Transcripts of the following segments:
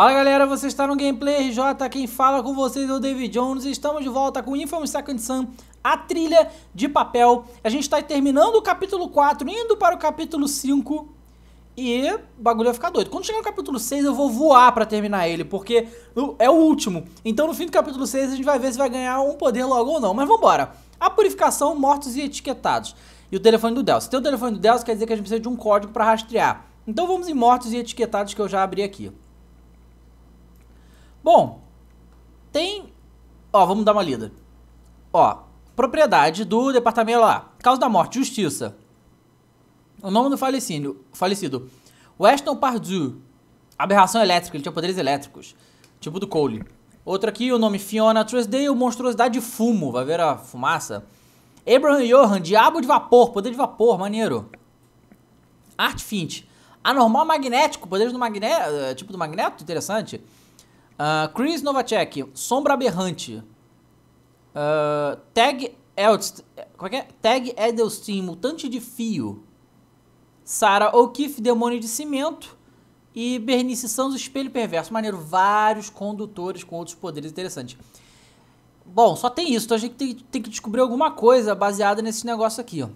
Fala galera, você está no Gameplay RJ, quem fala com vocês é o David Jones estamos de volta com Infamous Second Sun, a trilha de papel. A gente está terminando o capítulo 4, indo para o capítulo 5 e o bagulho vai ficar doido. Quando chegar no capítulo 6 eu vou voar para terminar ele, porque é o último. Então no fim do capítulo 6 a gente vai ver se vai ganhar um poder logo ou não, mas vambora. A purificação, mortos e etiquetados. E o telefone do Delcio. Se tem o telefone do Delcio, quer dizer que a gente precisa de um código para rastrear. Então vamos em mortos e etiquetados que eu já abri aqui. Bom, tem. Ó, vamos dar uma lida. Ó, propriedade do departamento lá. Causa da morte, justiça. O nome do falecido. falecido. Weston Pardue. Aberração elétrica, ele tinha poderes elétricos. Tipo do Cole. Outro aqui, o nome Fiona Truesdale, monstruosidade de fumo. Vai ver a fumaça. Abraham Johan, diabo de vapor, poder de vapor, maneiro. Art Fint. Anormal magnético, poder do magneto, eh, tipo do magneto, interessante. Uh, Chris Novacek, Sombra Aberrante. Uh, ah, Tag Elst, como é que é? Tag Edelstein, Mutante de Fio. Sarah O'Keefe, Demônio de Cimento. E Bernice Sanz, Espelho Perverso. Maneiro, vários condutores com outros poderes interessantes. Bom, só tem isso, então a gente tem, tem que descobrir alguma coisa baseada nesse negócio aqui, ó.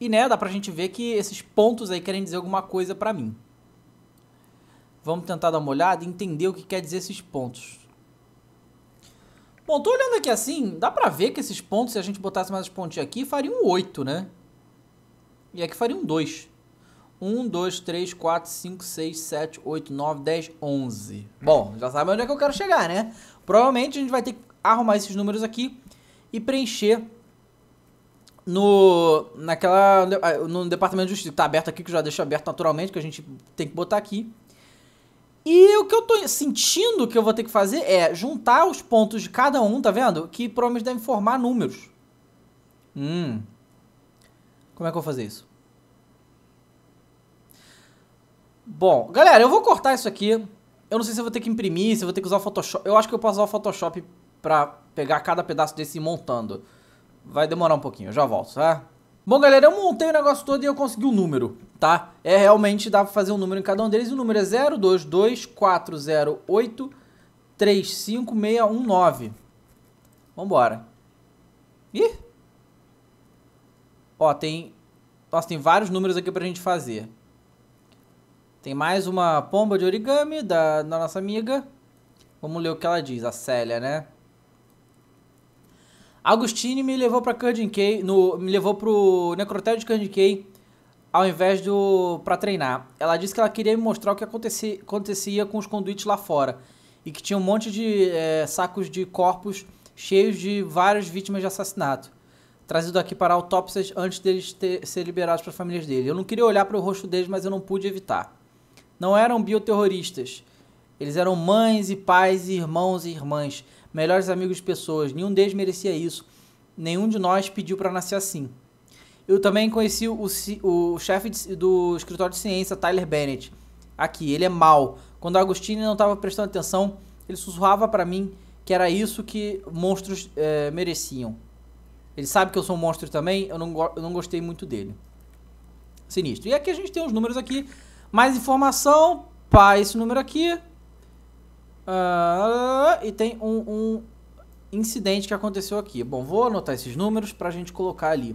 E né, dá pra gente ver que esses pontos aí querem dizer alguma coisa pra mim. Vamos tentar dar uma olhada e entender o que quer dizer esses pontos. Bom, tô olhando aqui assim, dá pra ver que esses pontos, se a gente botasse mais as pontinhos aqui, faria um 8, né? E aqui faria um 2. 1, 2, 3, 4, 5, 6, 7, 8, 9, 10, 11. Bom, já sabe onde é que eu quero chegar, né? Provavelmente a gente vai ter que arrumar esses números aqui e preencher no, naquela, no departamento de justiça. Tá aberto aqui, que eu já deixo aberto naturalmente, que a gente tem que botar aqui. E o que eu tô sentindo que eu vou ter que fazer é juntar os pontos de cada um, tá vendo? Que provavelmente devem formar números. Hum. Como é que eu vou fazer isso? Bom, galera, eu vou cortar isso aqui. Eu não sei se eu vou ter que imprimir, se eu vou ter que usar o Photoshop. Eu acho que eu posso usar o Photoshop pra pegar cada pedaço desse e montando. Vai demorar um pouquinho, eu já volto, tá? Bom, galera, eu montei o negócio todo e eu consegui o um número tá? É realmente dá para fazer um número em cada um deles. O número é 0224083519. Vambora. Ih! Ó, tem. Nossa, tem vários números aqui pra gente fazer. Tem mais uma pomba de origami da, da nossa amiga. Vamos ler o que ela diz, a Célia, né? Agostini me levou para Cardin Key, no, me levou pro necrotério de Cardin Key ao invés do para treinar. Ela disse que ela queria me mostrar o que acontecia, acontecia com os conduítes lá fora e que tinha um monte de é, sacos de corpos cheios de várias vítimas de assassinato, trazido aqui para autópsias antes deles ter, ser liberados para as famílias dele. Eu não queria olhar para o rosto deles, mas eu não pude evitar. Não eram bioterroristas. Eles eram mães e pais, e irmãos e irmãs, melhores amigos de pessoas. Nenhum deles merecia isso. Nenhum de nós pediu para nascer assim. Eu também conheci o, o chefe do escritório de ciência, Tyler Bennett. Aqui, ele é mal. Quando o Agostini não estava prestando atenção, ele sussurrava para mim que era isso que monstros é, mereciam. Ele sabe que eu sou um monstro também, eu não, eu não gostei muito dele. Sinistro. E aqui a gente tem os números aqui. Mais informação para esse número aqui. Uh, e tem um, um incidente que aconteceu aqui. Bom, vou anotar esses números para a gente colocar ali.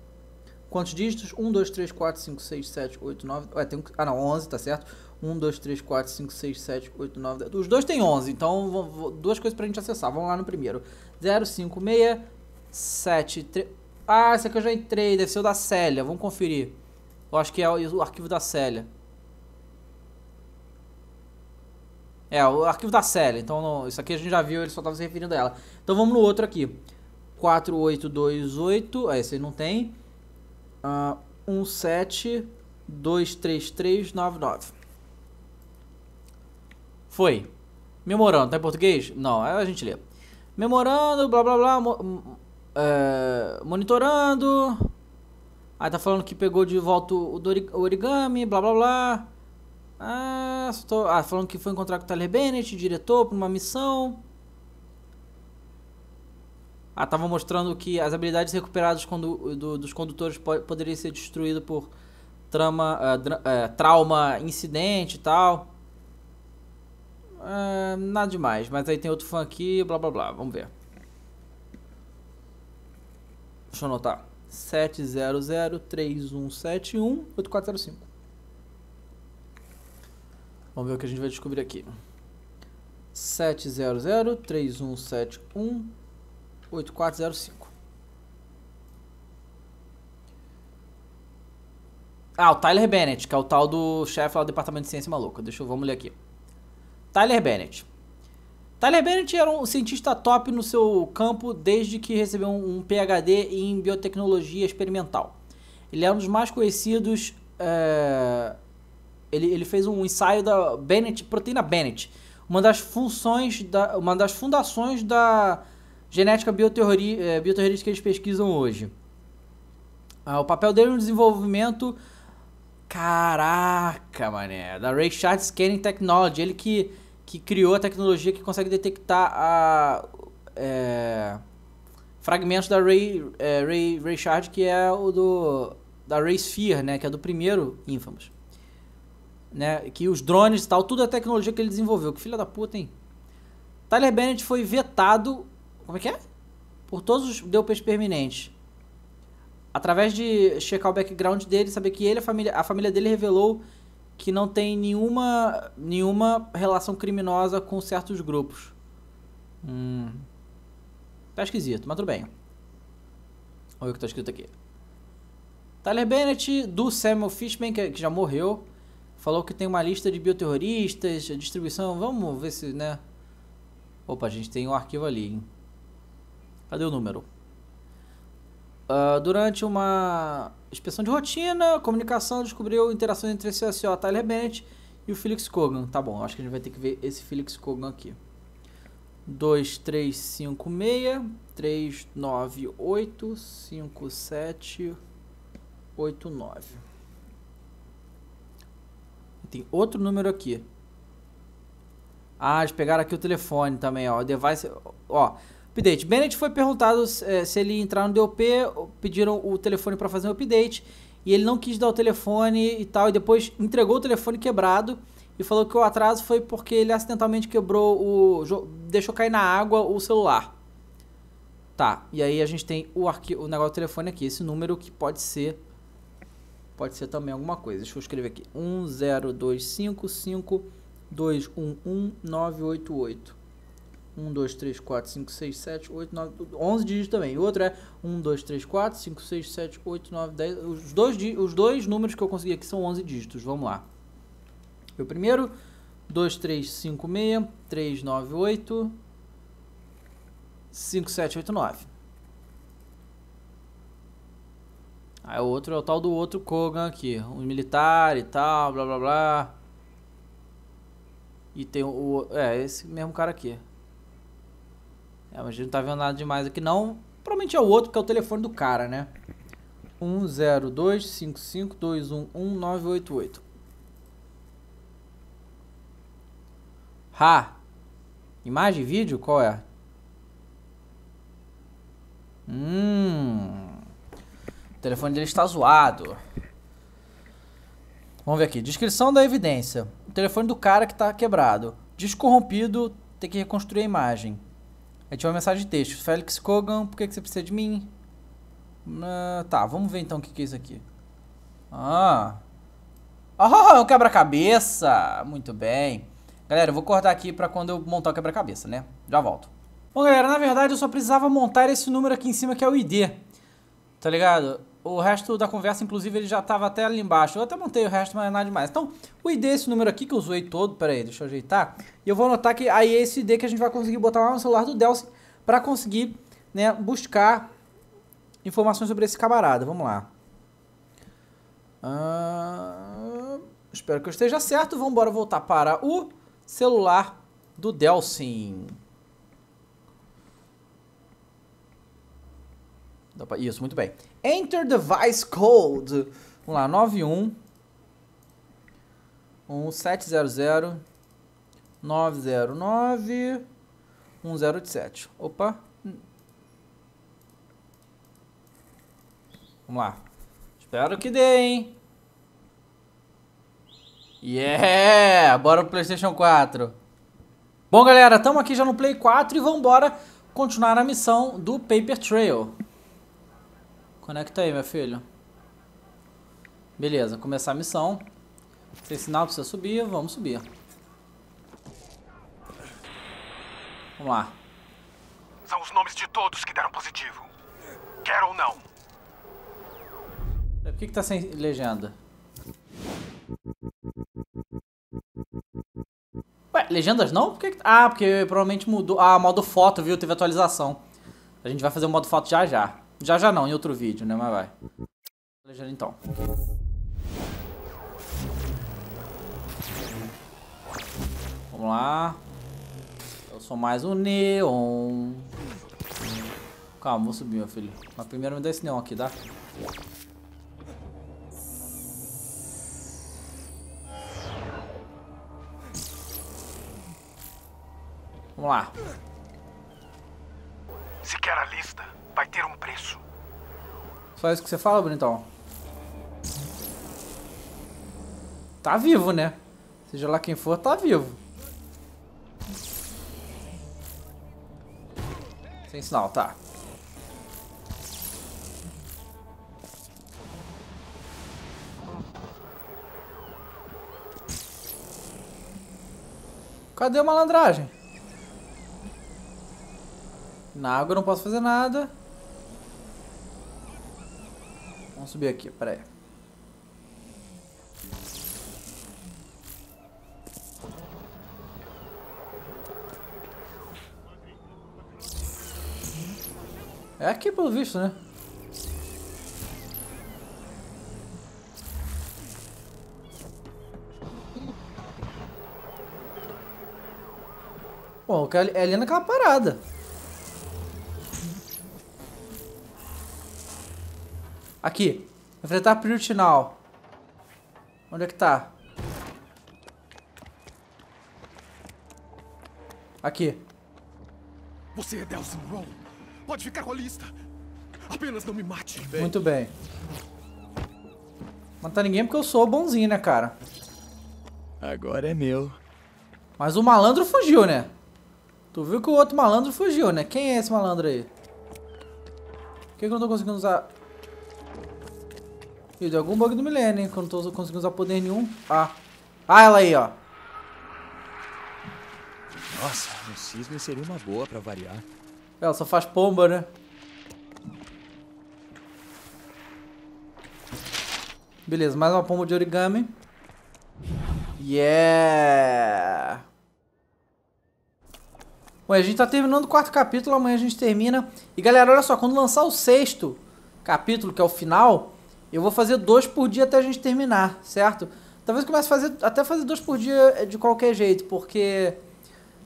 Quantos dígitos? 1, 2, 3, 4, 5, 6, 7, 8, 9. Ué, tem ah, não, 11, tá certo? 1, 2, 3, 4, 5, 6, 7, 8, 9, 10. Os dois têm 11, então vou, vou, duas coisas pra gente acessar. Vamos lá no primeiro. 0, 5, 6, 7, 3. Ah, esse aqui eu já entrei, deve ser o da Célia. Vamos conferir. Eu acho que é o, o arquivo da Célia. É, o arquivo da Célia. Então, não, isso aqui a gente já viu, ele só tava se referindo a ela. Então, vamos no outro aqui. 4828. Ah, é, esse não tem uh, ah, 17-23399. Foi. Memorando, tá em português? Não, a gente lê. Memorando, blá blá blá, mo é, monitorando. Aí tá falando que pegou de volta o, o origami, blá blá blá. Ah, tô, ah, falando que foi encontrar com o Tyler Bennett, diretor, pra uma missão. Ah, tava mostrando que as habilidades recuperadas do, dos condutores poderiam ser destruídas por trama, uh, uh, trauma, incidente e tal. Uh, nada demais, mas aí tem outro fã aqui, blá blá blá, vamos ver. Deixa eu anotar. 700-3171-8405. Vamos ver o que a gente vai descobrir aqui. 70031718405. 8405. Ah, o Tyler Bennett, que é o tal do chefe lá do Departamento de Ciência Maluca. Deixa eu, vamos ler aqui. Tyler Bennett. Tyler Bennett era um cientista top no seu campo desde que recebeu um PhD em biotecnologia experimental. Ele é um dos mais conhecidos. É... Ele, ele fez um ensaio da Bennett, proteína Bennett, uma das funções da, uma das fundações da Genética bioterrori, eh, bioterrorista que eles pesquisam hoje. Ah, o papel dele no desenvolvimento. Caraca, mané. Da Rayshard Scanning Technology. Ele que, que criou a tecnologia que consegue detectar a, é, fragmentos da Ray, é, Ray, Rayshard, que é o do. Da Ray Sphere, né? Que é do primeiro Infamous. Né, que os drones e tal, tudo a é tecnologia que ele desenvolveu. Que filha da puta, hein? Tyler Bennett foi vetado como é que é? Por todos os peixe permanentes. Através de checar o background dele, saber que ele, a família, a família dele revelou que não tem nenhuma, nenhuma relação criminosa com certos grupos. Hum. Tá esquisito, mas tudo bem. Olha o que tá escrito aqui. Tyler Bennett, do Samuel Fishman, que, que já morreu, falou que tem uma lista de bioterroristas, distribuição. Vamos ver se, né? Opa, a gente tem um arquivo ali, hein? Cadê o número? Uh, durante uma inspeção de rotina, comunicação descobriu interações entre esse SO Tyler Bennett e o Felix Kogan. Tá bom, acho que a gente vai ter que ver esse Felix Kogan aqui. 2356 398 5789. Tem outro número aqui. Ah, eles pegaram aqui o telefone também, ó. O device, ó. Update. Bennett foi perguntado é, se ele entrar no DOP, pediram o telefone para fazer um update e ele não quis dar o telefone e tal, e depois entregou o telefone quebrado e falou que o atraso foi porque ele acidentalmente quebrou o. deixou cair na água o celular. Tá, e aí a gente tem o, o negócio do telefone aqui, esse número que pode ser. Pode ser também alguma coisa. Deixa eu escrever aqui: 10255211988. 1, 2, 3, 4, 5, 6, 7, 8, 9, 11 dígitos também. O outro é 1, 2, 3, 4, 5, 6, 7, 8, 9, 10. Os dois, os dois números que eu consegui aqui são 11 dígitos. Vamos lá. O primeiro, 2, 3, 5, 6, 3, 9, 8, 5, 7, 8, 9. Aí o outro é o tal do outro Kogan aqui, um militar e tal, blá blá blá. E tem o. É, esse mesmo cara aqui. É, mas a gente não tá vendo nada demais aqui não. Provavelmente é o outro, porque é o telefone do cara, né? 10255211988. Ha! Imagem, vídeo? Qual é? Hum. O telefone dele está zoado. Vamos ver aqui. Descrição da evidência. O telefone do cara que está quebrado. Descorrompido, tem que reconstruir a imagem. Aí tinha uma mensagem de texto. Félix Kogan, por que, que você precisa de mim? Uh, tá, vamos ver então o que, que é isso aqui. Ah. Oh, é um quebra-cabeça! Muito bem. Galera, eu vou cortar aqui pra quando eu montar o quebra-cabeça, né? Já volto. Bom, galera, na verdade eu só precisava montar esse número aqui em cima que é o ID. Tá ligado? O resto da conversa, inclusive, ele já estava até ali embaixo. Eu até montei o resto, mas é nada demais. Então, o ID desse número aqui, que eu usei todo, aí, deixa eu ajeitar. E eu vou anotar que aí é esse ID que a gente vai conseguir botar lá no celular do Delsin para conseguir né, buscar informações sobre esse camarada. Vamos lá. Ah, espero que eu esteja certo. Vamos embora voltar para o celular do Delsin. Isso, muito bem. Enter device code. Vamos lá, 91 1700 909 1087. Opa. Vamos lá. Espero que dê, hein? Yeah! Bora pro PlayStation 4. Bom, galera, estamos aqui já no Play 4 e vamos embora continuar a missão do Paper Trail. Conecta aí, meu filho. Beleza, começar a missão. Sem sinal precisa subir, vamos subir. Vamos lá. São os nomes de todos que deram positivo. Quer ou não. Por que, que tá sem legenda? Ué, legendas não? Por que, que tá? Ah, porque provavelmente mudou. Ah, modo foto, viu? Teve atualização. A gente vai fazer o modo foto já já. Já já não, em outro vídeo, né? Mas vai. então. Vamos lá. Eu sou mais um neon. Calma, vou subir, meu filho. Mas primeiro me dá esse neon aqui, dá? Tá? Vamos lá. Se quer a lista. Vai ter um preço. Só isso que você fala, bonitão? Tá vivo, né? Seja lá quem for, tá vivo. Sem sinal, tá. Cadê a malandragem? Na água eu não posso fazer nada. Vamos subir aqui, peraí. É aqui pelo visto, né? Bom, é ali naquela parada. Aqui. Enfrentar Priority Now. Onde é que tá? Aqui. Você é Delson Ron. Pode ficar com a lista. Apenas não me mate. Bem. Muito bem. Matar tá ninguém porque eu sou bonzinho, né, cara? Agora é meu. Mas o malandro fugiu, né? Tu viu que o outro malandro fugiu, né? Quem é esse malandro aí? Por que, que eu não tô conseguindo usar e deu algum bug do milênio, hein? Que eu não tô conseguindo usar poder nenhum. Ah. Ah, ela aí, ó. Nossa, um cisne seria uma boa pra variar. Ela só faz pomba, né? Beleza, mais uma pomba de origami. Yeah! Bom, a gente tá terminando o quarto capítulo, amanhã a gente termina. E galera, olha só, quando lançar o sexto capítulo, que é o final, eu vou fazer dois por dia até a gente terminar, certo? Talvez comece a fazer, até fazer dois por dia eh, de qualquer jeito, porque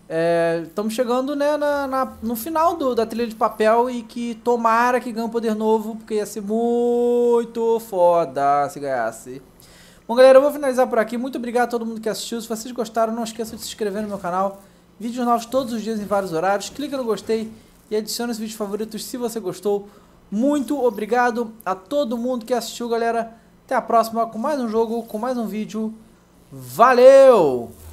eh, estamos é, chegando né, na, na, no final do, da trilha de papel e que tomara que ganhe um poder novo, porque ia ser muito foda se ganhasse. Bom, galera, eu vou finalizar por aqui. Muito obrigado a todo mundo que assistiu. Se vocês gostaram, não esqueça de se inscrever no meu canal. Vídeos novos todos os dias em vários horários. Clica no gostei e adicione os vídeos favoritos se você gostou. Muito obrigado a todo mundo que assistiu, galera. Até a próxima com mais um jogo, com mais um vídeo. Valeu!